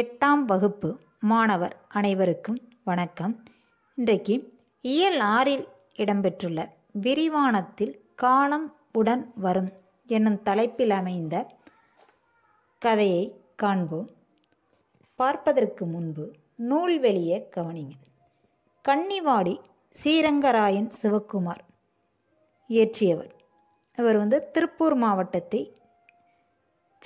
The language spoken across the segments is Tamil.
எட்டாம் வகுப்பு மாணவர் அனைவருக்கும் வணக்கம் இன்றைக்கு இயல் ஆறில் இடம்பெற்றுள்ள விரிவானத்தில் காலம் உடன் வரும் என்னும் தலைப்பில் அமைந்த கதையை காண்போம் பார்ப்பதற்கு முன்பு நூல் வெளியே கவனிங்க கன்னிவாடி ஸ்ரீரங்கராயன் சிவக்குமார் இயற்றியவர் இவர் வந்து திருப்பூர் மாவட்டத்தை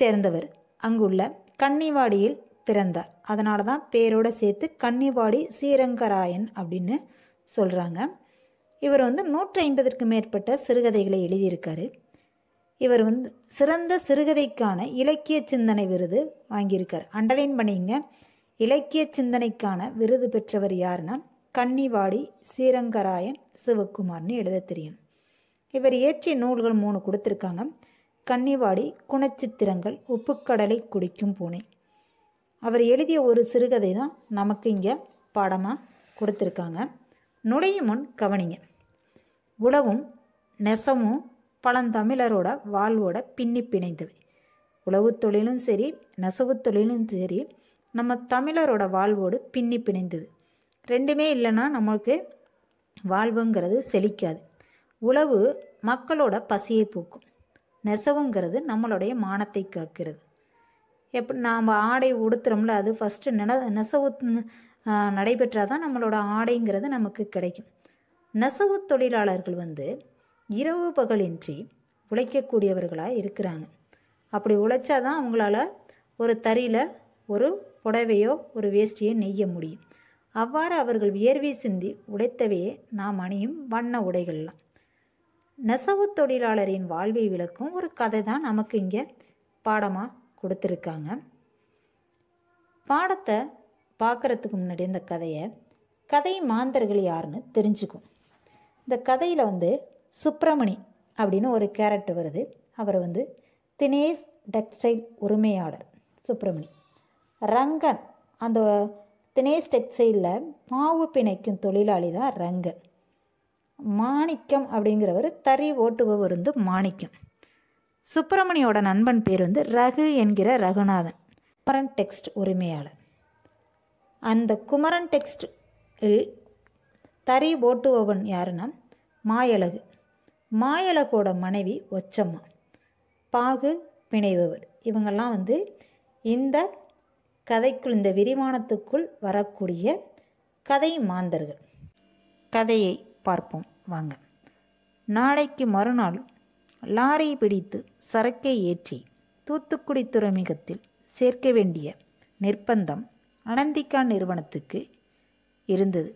சேர்ந்தவர் அங்குள்ள கன்னிவாடியில் பிறந்தார் அதனால தான் பேரோடு சேர்த்து கன்னிவாடி ஸ்ரீரங்கராயன் அப்படின்னு சொல்கிறாங்க இவர் வந்து நூற்றி ஐம்பதற்கு மேற்பட்ட சிறுகதைகளை எழுதியிருக்காரு இவர் வந்து சிறந்த சிறுகதைக்கான இலக்கிய சிந்தனை விருது வாங்கியிருக்கார் அண்டர்லைன் பண்ணிங்க இலக்கிய சிந்தனைக்கான விருது பெற்றவர் யாருன்னா கன்னிவாடி ஸ்ரீரங்கராயன் சிவகுமார்னு எழுத தெரியும் இவர் இயற்றிய நூல்கள் மூணு கொடுத்துருக்காங்க கன்னிவாடி குணச்சித்திரங்கள் உப்புக்கடலை குடிக்கும் பூனை அவர் எழுதிய ஒரு சிறுகதை தான் நமக்கு இங்கே பாடமாக கொடுத்துருக்காங்க நுழையும் முன் கவனிங்க உழவும் நெசவும் பழந்தமிழரோட வாழ்வோட பின்னி பிணைந்தவை உழவு தொழிலும் சரி நெசவு தொழிலும் சரி நம்ம தமிழரோட வாழ்வோடு பின்னி பிணைந்தது ரெண்டுமே இல்லைன்னா நம்மளுக்கு வாழ்வுங்கிறது செழிக்காது உழவு மக்களோட பசியை போக்கும் நெசவுங்கிறது நம்மளுடைய மானத்தை காக்கிறது எப்படி நாம் ஆடை உடுத்துறோம்ல அது ஃபஸ்ட்டு நென நெசவு நடைபெற்றால் தான் நம்மளோட ஆடைங்கிறது நமக்கு கிடைக்கும் நெசவு தொழிலாளர்கள் வந்து இரவு பகலின்றி உழைக்கக்கூடியவர்களாக இருக்கிறாங்க அப்படி உழைச்சா தான் அவங்களால ஒரு தறியில் ஒரு புடவையோ ஒரு வேஷ்டியோ நெய்ய முடியும் அவ்வாறு அவர்கள் வியர்வை சிந்தி உடைத்தவையே நாம் அணியும் வண்ண உடைகள்லாம் நெசவு தொழிலாளரின் வாழ்வை விளக்கும் ஒரு கதை தான் நமக்கு இங்கே பாடமாக கொடுத்துருக்காங்க பாடத்தை பார்க்குறதுக்கு முன்னாடி இந்த கதையை கதை மாந்தர்கள் யாருன்னு தெரிஞ்சுக்கும் இந்த கதையில் வந்து சுப்பிரமணி அப்படின்னு ஒரு கேரக்டர் வருது அவர் வந்து தினேஷ் டெக்ஸ்டைல் உரிமையாளர் சுப்பிரமணி ரங்கன் அந்த தினேஷ் டெக்ஸ்டைலில் மாவு பிணைக்கும் தொழிலாளி தான் ரங்கன் மாணிக்கம் அப்படிங்கிறவர் தறி ஓட்டுபவர் வந்து மாணிக்கம் சுப்பிரமணியோட நண்பன் பேர் வந்து ரகு என்கிற ரகுநாதன் குமரன் டெக்ஸ்ட் உரிமையாளர் அந்த குமரன் டெக்ஸ்ட் தறி ஓட்டுபவன் யாருன்னா மாயழகு மாயழகோட மனைவி ஒச்சம்மா பாகு பிணைபவர் இவங்கெல்லாம் வந்து இந்த கதைக்குள் இந்த விரிமானத்துக்குள் வரக்கூடிய கதை மாந்தர்கள் கதையை பார்ப்போம் வாங்க நாளைக்கு மறுநாள் லாரி பிடித்து சரக்கை ஏற்றி தூத்துக்குடி துறைமுகத்தில் சேர்க்க வேண்டிய நிர்பந்தம் அனந்திகா நிறுவனத்துக்கு இருந்தது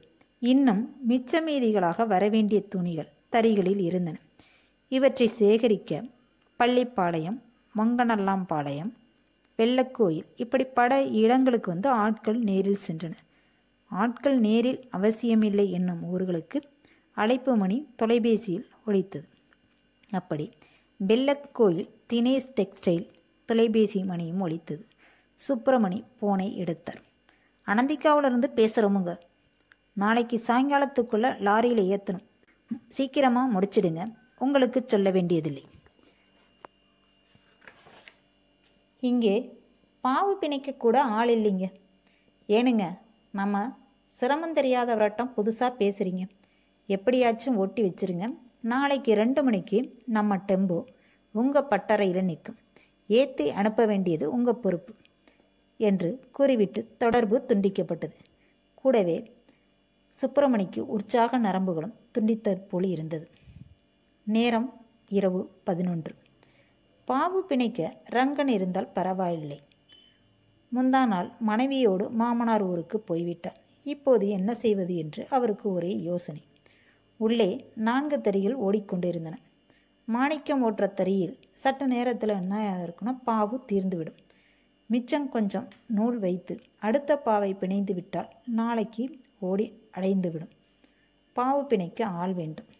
இன்னும் மிச்சமீதிகளாக வரவேண்டிய துணிகள் தறிகளில் இருந்தன இவற்றை சேகரிக்க பள்ளிப்பாளையம் மங்கனல்லாம்பாளையம் வெள்ளக்கோயில் இப்படி பட இடங்களுக்கு வந்து ஆட்கள் நேரில் சென்றனர் ஆட்கள் நேரில் அவசியமில்லை என்னும் ஊர்களுக்கு அழைப்பு மணி தொலைபேசியில் ஒழித்தது அப்படி வெள்ளக்கோயில் தினேஷ் டெக்ஸ்டைல் தொலைபேசி மணியும் ஒழித்தது சுப்பிரமணி போனை எடுத்தார் அனந்திக்காவிலிருந்து பேசுகிறோமுங்க நாளைக்கு சாயங்காலத்துக்குள்ளே லாரியில் ஏற்றணும் சீக்கிரமாக முடிச்சிடுங்க உங்களுக்கு சொல்ல வேண்டியதில்லை இங்கே பாவு பிணைக்கக்கூட ஆள் இல்லைங்க ஏனுங்க நம்ம சிரமம் தெரியாத புதுசாக பேசுகிறீங்க எப்படியாச்சும் ஒட்டி வச்சுருங்க நாளைக்கு ரெண்டு மணிக்கு நம்ம டெம்போ உங்கள் பட்டறையில் நிற்கும் ஏற்றி அனுப்ப வேண்டியது உங்கள் பொறுப்பு என்று கூறிவிட்டு தொடர்பு துண்டிக்கப்பட்டது கூடவே சுப்பிரமணிக்கு உற்சாக நரம்புகளும் துண்டித்தற் போல் இருந்தது நேரம் இரவு பதினொன்று பாவு பிணைக்க ரங்கன் இருந்தால் பரவாயில்லை முந்தா நாள் மனைவியோடு மாமனார் ஊருக்கு போய்விட்டார் இப்போது என்ன செய்வது என்று அவருக்கு ஒரே யோசனை உள்ளே நான்கு தறிகள் ஓடிக்கொண்டிருந்தன மாணிக்கம் ஓட்டுற தறியில் சட்ட நேரத்தில் என்ன இருக்குன்னா பாவு தீர்ந்துவிடும் மிச்சம் கொஞ்சம் நூல் வைத்து அடுத்த பாவை பிணைந்து விட்டால் நாளைக்கு ஓடி அடைந்துவிடும் பாவு பிணைக்க ஆள் வேண்டும்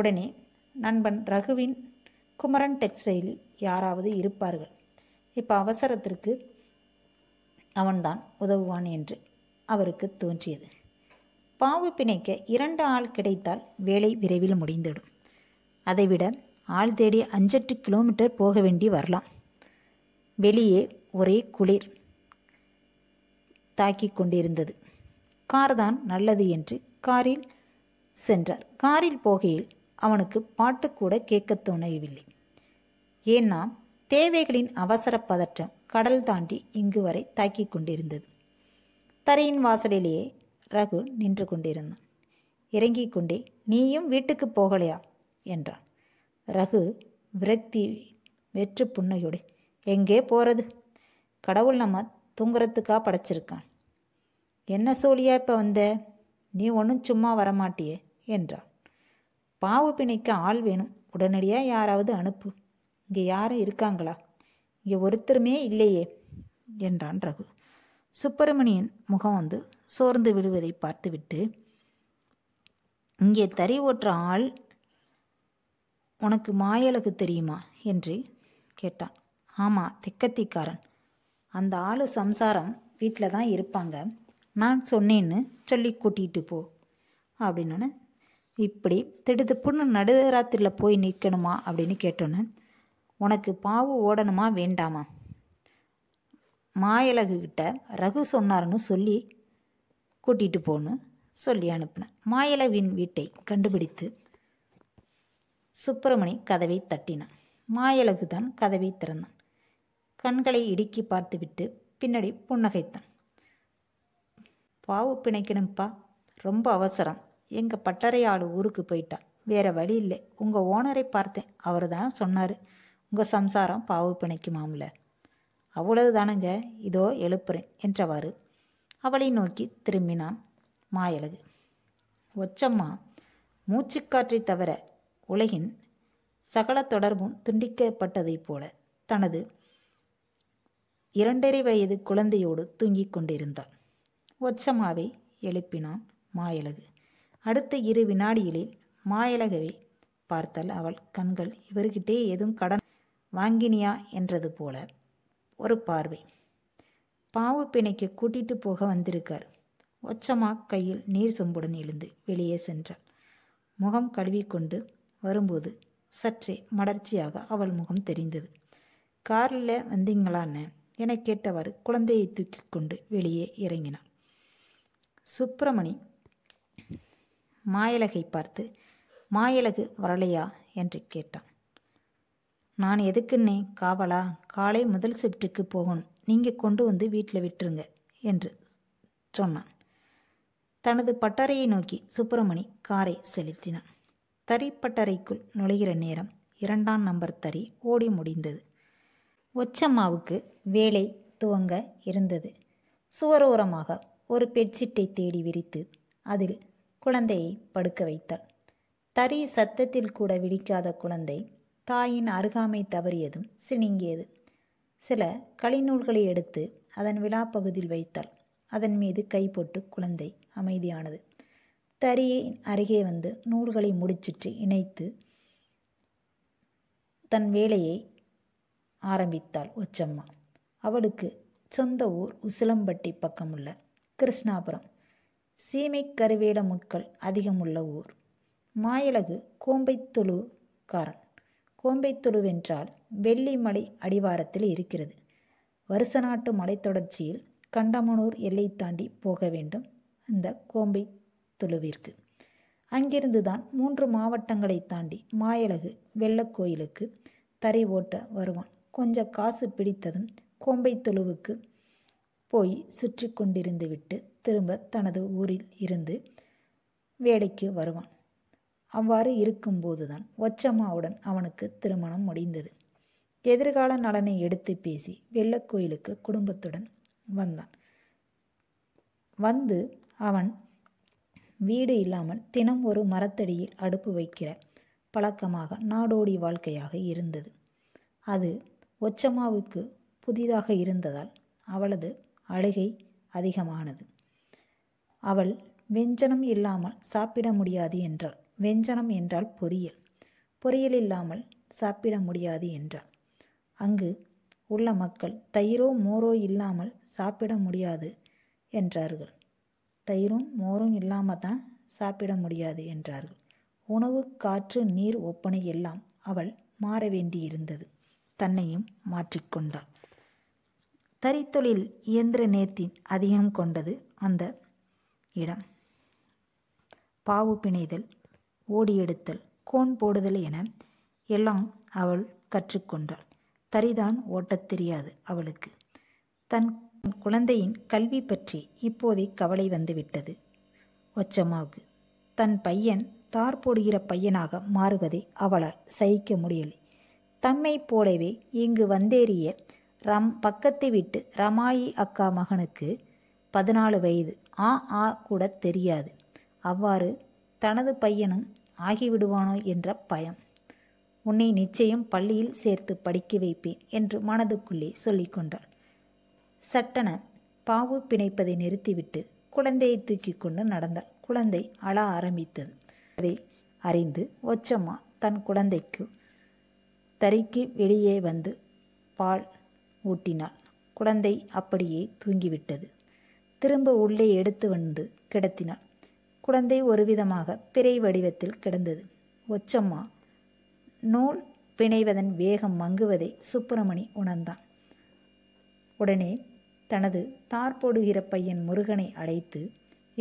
உடனே நண்பன் ரகுவின் குமரன் டெக்ஸ்டைலில் யாராவது இருப்பார்கள் இப்போ அவசரத்திற்கு அவன்தான் உதவுவான் என்று அவருக்கு தோன்றியது பாவு பிணைக்க இரண்டு ஆள் கிடைத்தால் வேலை விரைவில் முடிந்துவிடும் அதைவிட ஆள் தேடி அஞ்செட்டு கிலோமீட்டர் போக வேண்டி வரலாம் வெளியே ஒரே குளிர் தாக்கி கொண்டிருந்தது கார் தான் நல்லது என்று காரில் சென்றார் காரில் போகையில் அவனுக்கு பாட்டு கூட கேட்க தோணவில்லை ஏன்னா தேவைகளின் அவசர பதற்றம் கடல் தாண்டி இங்கு வரை தாக்கி கொண்டிருந்தது தரையின் வாசலிலேயே ரகு நின்று கொண்டிருந்தான் இறங்கிக் கொண்டே நீயும் வீட்டுக்கு போகலையா என்றான் ரகு விரக்தி வெற்று புன்னையோடு எங்கே போகிறது கடவுள் நம்ம தூங்குறதுக்காக படைச்சிருக்கான் என்ன சோழியா இப்போ வந்த நீ ஒன்றும் சும்மா வரமாட்டியே என்றான் பாவு பிணைக்க ஆள் வேணும் உடனடியாக யாராவது அனுப்பு இங்கே யாரும் இருக்காங்களா இங்கே ஒருத்தருமே இல்லையே என்றான் ரகு சுப்பிரமணியன் முகம் வந்து சோர்ந்து விடுவதை பார்த்துவிட்டு இங்கே தறி ஓட்டுற ஆள் உனக்கு மாயலகு தெரியுமா என்று கேட்டான் ஆமாம் திக்கத்திக்காரன் அந்த ஆள் சம்சாரம் வீட்டில் தான் இருப்பாங்க நான் சொன்னேன்னு சொல்லி கூட்டிகிட்டு போ அப்படின்னு இப்படி திடுதுப்புன்னு நடுராத்திரியில் போய் நிற்கணுமா அப்படின்னு கேட்டோன்னே உனக்கு பாவு ஓடணுமா வேண்டாமா மாயலகு கிட்ட ரகு சொன்னார்னு சொல்லி கூட்டிகிட்டு போன்னு சொல்லி அனுப்பினேன் மாயலவின் வீட்டை கண்டுபிடித்து சுப்பிரமணி கதவை தட்டினான் மாயலகு தான் கதவை திறந்தான் கண்களை இடுக்கி பார்த்துவிட்டு பின்னாடி புன்னகைத்தான் பாவு பிணைக்கணும்ப்பா ரொம்ப அவசரம் எங்கள் பட்டறை ஆள் ஊருக்கு போயிட்டான் வேற வழி இல்லை உங்கள் ஓனரை பார்த்தேன் அவர் தான் சொன்னார் உங்கள் சம்சாரம் பாவு பிணைக்குமாம்ல அவ்வளவு தானங்க இதோ எழுப்புறேன் என்றவாறு அவளை நோக்கி திரும்பினான் மாயழகு ஒச்சம்மா மூச்சுக்காற்றை தவிர உலகின் சகல தொடர்பும் துண்டிக்கப்பட்டதைப் போல தனது இரண்டரை வயது குழந்தையோடு தூங்கிக் கொண்டிருந்தாள் ஒச்சம்மாவை எழுப்பினான் மாயழகு அடுத்த இரு வினாடியிலே மாயலகவை பார்த்தால் அவள் கண்கள் இவர்கிட்டே எதுவும் கடன் வாங்கினியா என்றது போல ஒரு பார்வை பாவு பிணைக்கு கூட்டிட்டு போக வந்திருக்கார் ஒச்சமா கையில் நீர் சொம்புடன் எழுந்து வெளியே சென்றாள் முகம் கழுவிக்கொண்டு வரும்போது சற்றே மடர்ச்சியாக அவள் முகம் தெரிந்தது காரில் வந்தீங்களான்னு என கேட்டவாறு குழந்தையை தூக்கி கொண்டு வெளியே இறங்கினான் சுப்பிரமணி மாயலகை பார்த்து மாயலகு வரலையா என்று கேட்டான் நான் எதுக்குன்னே காவலா காலை முதல் ஷிஃப்ட்டுக்கு போகணும் நீங்கள் கொண்டு வந்து வீட்டில் விட்டுருங்க என்று சொன்னான் தனது பட்டறையை நோக்கி சுப்பிரமணி காரை செலுத்தினான் தறி பட்டறைக்குள் நுழைகிற நேரம் இரண்டாம் நம்பர் தறி ஓடி முடிந்தது ஒச்சம்மாவுக்கு வேலை துவங்க இருந்தது சுவரோரமாக ஒரு பெட்ஷீட்டை தேடி விரித்து அதில் குழந்தையை படுக்க வைத்தாள் தறி சத்தத்தில் கூட விழிக்காத குழந்தை தாயின் அருகாமை தவறியதும் சினுங்கியது சில களிநூல்களை எடுத்து அதன் விழாப்பகுதியில் வைத்தாள் அதன் மீது கை போட்டு குழந்தை அமைதியானது தறியை அருகே வந்து நூல்களை முடிச்சிட்டு இணைத்து தன் வேலையை ஆரம்பித்தாள் ஒச்சம்மா அவளுக்கு சொந்த ஊர் உசிலம்பட்டி பக்கமுள்ள கிருஷ்ணாபுரம் சீமை கருவேல முட்கள் அதிகமுள்ள ஊர் மாயலகு கோம்பைத்துளுக்காரன் கோம்பைத்துழுவென்றால் வெள்ளி மலை அடிவாரத்தில் இருக்கிறது வருச நாட்டு மலைத்தொடர்ச்சியில் கண்டமனூர் எல்லை தாண்டி போக வேண்டும் அந்த கோம்பை துளுவிற்கு அங்கிருந்து தான் மூன்று மாவட்டங்களை தாண்டி மாயலகு வெள்ளக்கோயிலுக்கு தரை ஓட்ட வருவான் கொஞ்சம் காசு பிடித்ததும் கோம்பை துளுவுக்கு போய் சுற்றி கொண்டிருந்து விட்டு திரும்ப தனது ஊரில் இருந்து வேலைக்கு வருவான் அவ்வாறு இருக்கும்போதுதான் ஒச்சம்மாவுடன் அவனுக்கு திருமணம் முடிந்தது எதிர்கால நலனை எடுத்து பேசி வெள்ளக்கோயிலுக்கு குடும்பத்துடன் வந்தான் வந்து அவன் வீடு இல்லாமல் தினம் ஒரு மரத்தடியில் அடுப்பு வைக்கிற பழக்கமாக நாடோடி வாழ்க்கையாக இருந்தது அது ஒச்சமாவுக்கு புதிதாக இருந்ததால் அவளது அழுகை அதிகமானது அவள் வெஞ்சனம் இல்லாமல் சாப்பிட முடியாது என்றாள் வெஞ்சனம் என்றால் பொரியல் பொரியல் இல்லாமல் சாப்பிட முடியாது என்றாள் அங்கு உள்ள மக்கள் தயிரோ மோரோ இல்லாமல் சாப்பிட முடியாது என்றார்கள் தயிரும் மோரும் இல்லாமல் தான் சாப்பிட முடியாது என்றார்கள் உணவு காற்று நீர் ஒப்பனை எல்லாம் அவள் மாற வேண்டியிருந்தது தன்னையும் மாற்றிக்கொண்டாள் தறித்தொழில் இயந்திர நேர்த்தின் அதிகம் கொண்டது அந்த இடம் பாவு பிணைதல் ஓடியெடுத்தல் கோன் போடுதல் என எல்லாம் அவள் கற்றுக்கொண்டாள் தரிதான் ஓட்டத் தெரியாது அவளுக்கு தன் குழந்தையின் கல்வி பற்றி இப்போதே கவலை வந்துவிட்டது ஒச்சமாவுக்கு தன் பையன் தார் போடுகிற பையனாக மாறுவதை அவளால் சகிக்க முடியலை தம்மை போலவே இங்கு வந்தேறிய ரம் பக்கத்தை விட்டு ரமாயி அக்கா மகனுக்கு பதினாலு வயது ஆ ஆ கூட தெரியாது அவ்வாறு தனது பையனும் ஆகிவிடுவானோ என்ற பயம் உன்னை நிச்சயம் பள்ளியில் சேர்த்து படிக்க வைப்பேன் என்று மனதுக்குள்ளே சொல்லிக்கொண்டாள் சட்டன பாவு பிணைப்பதை நிறுத்திவிட்டு குழந்தையை தூக்கி கொண்டு நடந்தாள் குழந்தை அழ ஆரம்பித்தது அதை அறிந்து ஒச்சம்மா தன் குழந்தைக்கு தறிக்கு வெளியே வந்து பால் ஊட்டினாள் குழந்தை அப்படியே தூங்கிவிட்டது திரும்ப உள்ளே எடுத்து வந்து கிடத்தினாள் குழந்தை ஒருவிதமாக பிறை வடிவத்தில் கிடந்தது ஒச்சம்மா நூல் பிணைவதன் வேகம் மங்குவதை சுப்பிரமணி உணர்ந்தான் உடனே தனது தார் போடுகிற பையன் முருகனை அழைத்து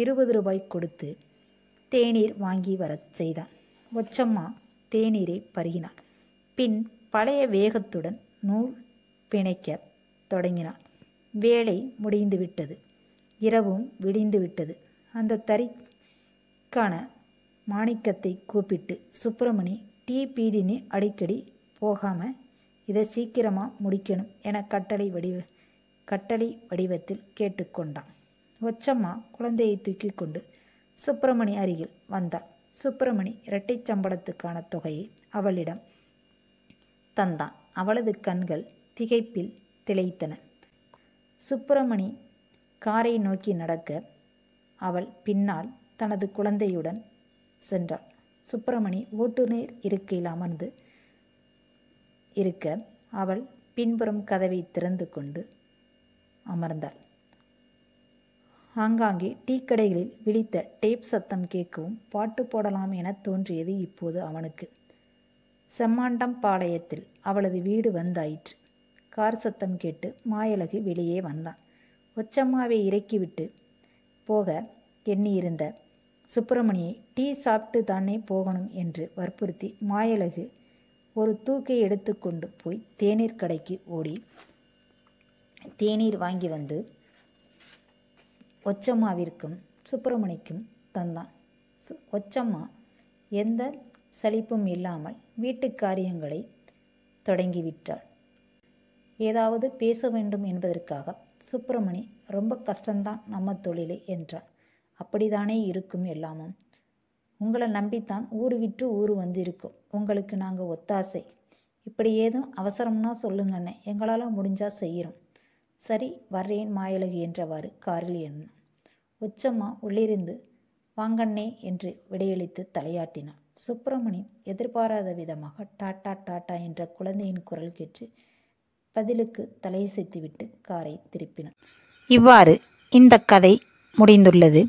இருபது ரூபாய் கொடுத்து தேநீர் வாங்கி வரச் செய்தான் ஒச்சம்மா தேநீரை பருகினாள் பின் பழைய வேகத்துடன் நூல் பிணைக்க தொடங்கினாள் வேலை முடிந்துவிட்டது இரவும் விடிந்துவிட்டது அந்த தறிக்கான மாணிக்கத்தை கூப்பிட்டு சுப்பிரமணி பீடினி அடிக்கடி போகாமல் இதை சீக்கிரமாக முடிக்கணும் என கட்டளை வடிவ கட்டளை வடிவத்தில் கேட்டுக்கொண்டான் ஒச்சம்மா குழந்தையை தூக்கி கொண்டு சுப்பிரமணி அருகில் வந்தாள் சுப்பிரமணி இரட்டை சம்பளத்துக்கான தொகையை அவளிடம் தந்தான் அவளது கண்கள் திகைப்பில் திளைத்தன சுப்பிரமணி காரை நோக்கி நடக்க அவள் பின்னால் தனது குழந்தையுடன் சென்றாள் சுப்பிரமணி ஓட்டுநர் இருக்கையில் அமர்ந்து இருக்க அவள் பின்புறம் கதவை திறந்து கொண்டு அமர்ந்தாள் ஆங்காங்கே டீ கடைகளில் விழித்த டேப் சத்தம் கேட்கவும் பாட்டு போடலாம் என தோன்றியது இப்போது அவனுக்கு செம்மாண்டம் பாளையத்தில் அவளது வீடு வந்தாயிற்று கார் சத்தம் கேட்டு மாயலகு வெளியே வந்தான் ஒச்சம்மாவை இறக்கிவிட்டு போக எண்ணியிருந்த சுப்பிரமணியை டீ சாப்பிட்டு தானே போகணும் என்று வற்புறுத்தி மாயழகு ஒரு தூக்கை எடுத்துக்கொண்டு போய் தேநீர் கடைக்கு ஓடி தேநீர் வாங்கி வந்து ஒச்சம்மாவிற்கும் சுப்பிரமணிக்கும் தந்தான் சு ஒச்சம்மா எந்த சலிப்பும் இல்லாமல் வீட்டு காரியங்களை தொடங்கிவிட்டாள் ஏதாவது பேச வேண்டும் என்பதற்காக சுப்பிரமணி ரொம்ப கஷ்டம்தான் நம்ம தொழிலே என்றார் அப்படிதானே இருக்கும் எல்லாமும் உங்களை நம்பித்தான் ஊர் விட்டு ஊர் வந்து இருக்கும் உங்களுக்கு நாங்கள் ஒத்தாசை இப்படி ஏதும் அவசரம்னா சொல்லுங்கண்ணே எங்களால் முடிஞ்சா செய்கிறோம் சரி வர்றேன் மாயலகு என்றவாறு காரில் எண்ணம் உச்சம்மா உள்ளிருந்து வாங்கண்ணே என்று விடையளித்து தலையாட்டினான் சுப்பிரமணி எதிர்பாராத விதமாக டாட்டா டாட்டா என்ற குழந்தையின் குரல் கேட்டு பதிலுக்கு தலையசைத்துவிட்டு காரை திருப்பினான் இவ்வாறு இந்த கதை முடிந்துள்ளது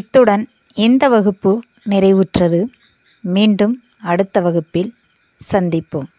இத்துடன் இந்த வகுப்பு நிறைவுற்றது மீண்டும் அடுத்த வகுப்பில் சந்திப்போம்